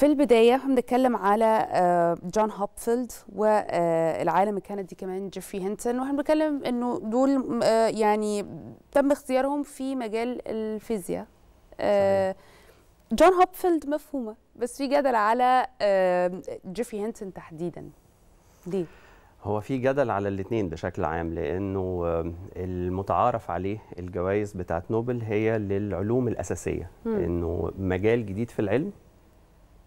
في البدايه بنتكلم على آه، جون هوبفيلد والعالم آه، الكندي كمان جيفري واحنا بنتكلم انه دول آه، يعني تم اختيارهم في مجال الفيزياء جون هوبفيلد مفهومه بس في جدل على جيفري هينتون تحديدا ليه هو في جدل على الاثنين بشكل عام لانه المتعارف عليه الجوائز بتاعت نوبل هي للعلوم الاساسيه م. انه مجال جديد في العلم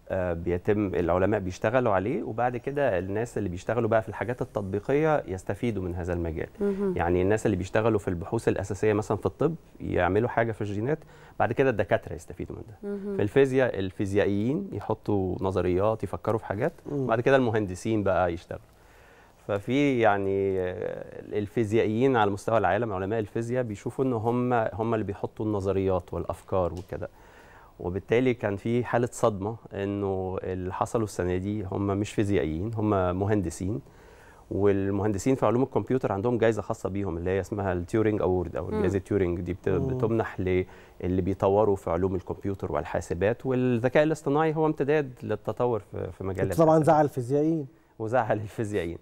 آه، بيتم العلماء بيشتغلوا عليه وبعد كده الناس اللي بيشتغلوا بقى في الحاجات التطبيقيه يستفيدوا من هذا المجال مم. يعني الناس اللي بيشتغلوا في البحوث الاساسيه مثلا في الطب يعملوا حاجه في الجينات بعد كده الدكاتره يستفيدوا من ده مم. في الفيزياء الفيزيائيين يحطوا نظريات يفكروا في حاجات بعد كده المهندسين بقى يشتغلوا ففي يعني آه، الفيزيائيين على مستوى العالم علماء الفيزياء بيشوفوا ان هم هم اللي بيحطوا النظريات والافكار وكده وبالتالي كان في حاله صدمه انه اللي حصلوا السنه دي هم مش فيزيائيين هم مهندسين والمهندسين في علوم الكمبيوتر عندهم جائزه خاصه بيهم اللي هي اسمها التيورينج اوورد او جائزه تيورينج دي بتمنح للي بيطوروا في علوم الكمبيوتر والحاسبات والذكاء الاصطناعي هو امتداد للتطور في مجال طبعا زعل الفيزيائيين وزعل الفيزيائيين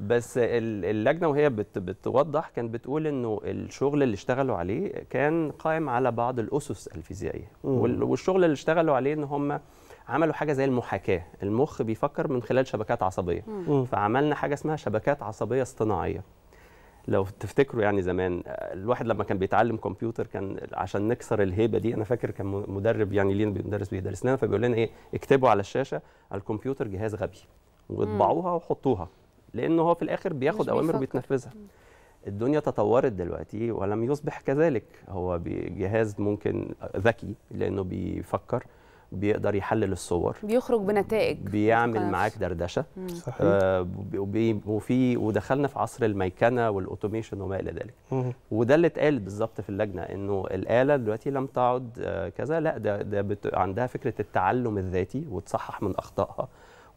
بس اللجنه وهي بتوضح كانت بتقول انه الشغل اللي اشتغلوا عليه كان قائم على بعض الاسس الفيزيائيه والشغل اللي اشتغلوا عليه ان هم عملوا حاجه زي المحاكاه المخ بيفكر من خلال شبكات عصبيه فعملنا حاجه اسمها شبكات عصبيه اصطناعيه لو تفتكروا يعني زمان الواحد لما كان بيتعلم كمبيوتر كان عشان نكسر الهيبه دي انا فاكر كان مدرب يعني لينا بيدرس بيدرسنا فبيقول لنا ايه اكتبوا على الشاشه الكمبيوتر جهاز غبي واطبعوها وحطوها لان هو في الاخر بياخد اوامر وبيتنفذها الدنيا تطورت دلوقتي ولم يصبح كذلك هو جهاز ممكن ذكي لانه بيفكر بيقدر يحلل الصور بيخرج بنتائج بيعمل معاك دردشه صحيح آه وفي ودخلنا في عصر الميكنه والاوتوميشن وما الى ذلك وده اللي اتقال بالظبط في اللجنه انه الاله دلوقتي لم تعد آه كذا لا ده ده عندها فكره التعلم الذاتي وتصحح من اخطائها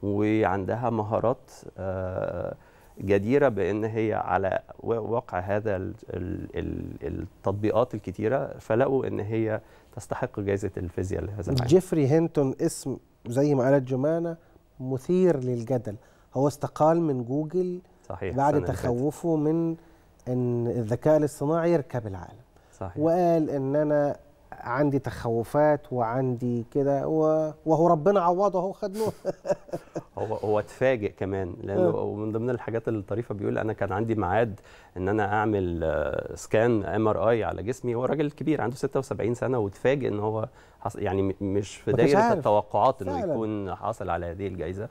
وعندها مهارات آه، جديرة بأن هي على واقع هذا التطبيقات الكتيرة فلقوا أن هي تستحق جائزة الفيزياء لهذا العام جيفري هينتون اسم زي ما قالت جمانة مثير للجدل هو استقال من جوجل صحيح بعد تخوفه من أن الذكاء الاصطناعي يركب العالم صحيح. وقال أن أنا عندي تخوفات وعندي كده وهو ربنا عوضه هو خد نور هو هو اتفاجئ كمان لانه آه. من ضمن الحاجات الطريفه بيقول انا كان عندي ميعاد ان انا اعمل سكان ام ار اي على جسمي هو راجل كبير عنده 76 سنه واتفاجئ ان هو يعني مش في دايره التوقعات انه يكون حاصل على هذه الجائزه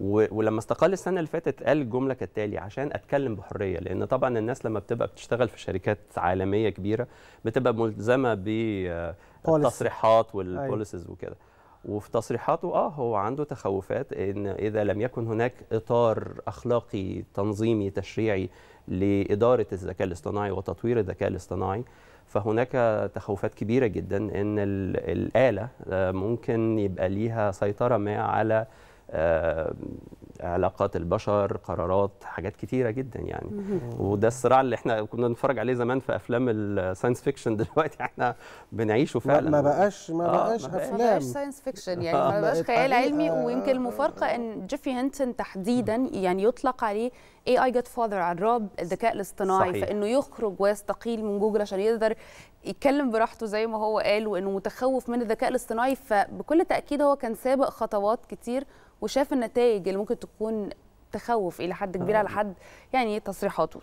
ولما استقال السنه اللي فاتت قال الجمله كالتالي عشان اتكلم بحريه لان طبعا الناس لما بتبقى بتشتغل في شركات عالميه كبيره بتبقى ملزمه بالتصريحات أيوه. والبوليسز وكده وفي تصريحاته اه هو عنده تخوفات ان اذا لم يكن هناك اطار اخلاقي تنظيمي تشريعي لاداره الذكاء الاصطناعي وتطوير الذكاء الاصطناعي فهناك تخوفات كبيره جدا ان الاله آه، ممكن يبقى ليها سيطره ما على آه، علاقات البشر قرارات حاجات كتيره جدا يعني وده الصراع اللي احنا كنا بنتفرج عليه زمان في افلام الساينس فيكشن دلوقتي احنا بنعيشه فعلا ما بقاش ما آه، بقاش آه افلام ما بقاش ساينس فيكشن يعني ما بقاش خيال علمي آه. ويمكن المفارقه ان جيفي هنتن تحديدا يعني يطلق عليه اي اي جاد فاذر على الرعب الذكاء الاصطناعي صحيح. فانه يخرج ويستقيل من جوجل عشان يقدر يتكلم براحته زي ما هو قال وانه متخوف من الذكاء الاصطناعي فبكل تاكيد هو كان سابق خطوات كتير وشاف النتائج اللي ممكن تكون تخوف الى حد كبير على آه. حد يعني تصريحاته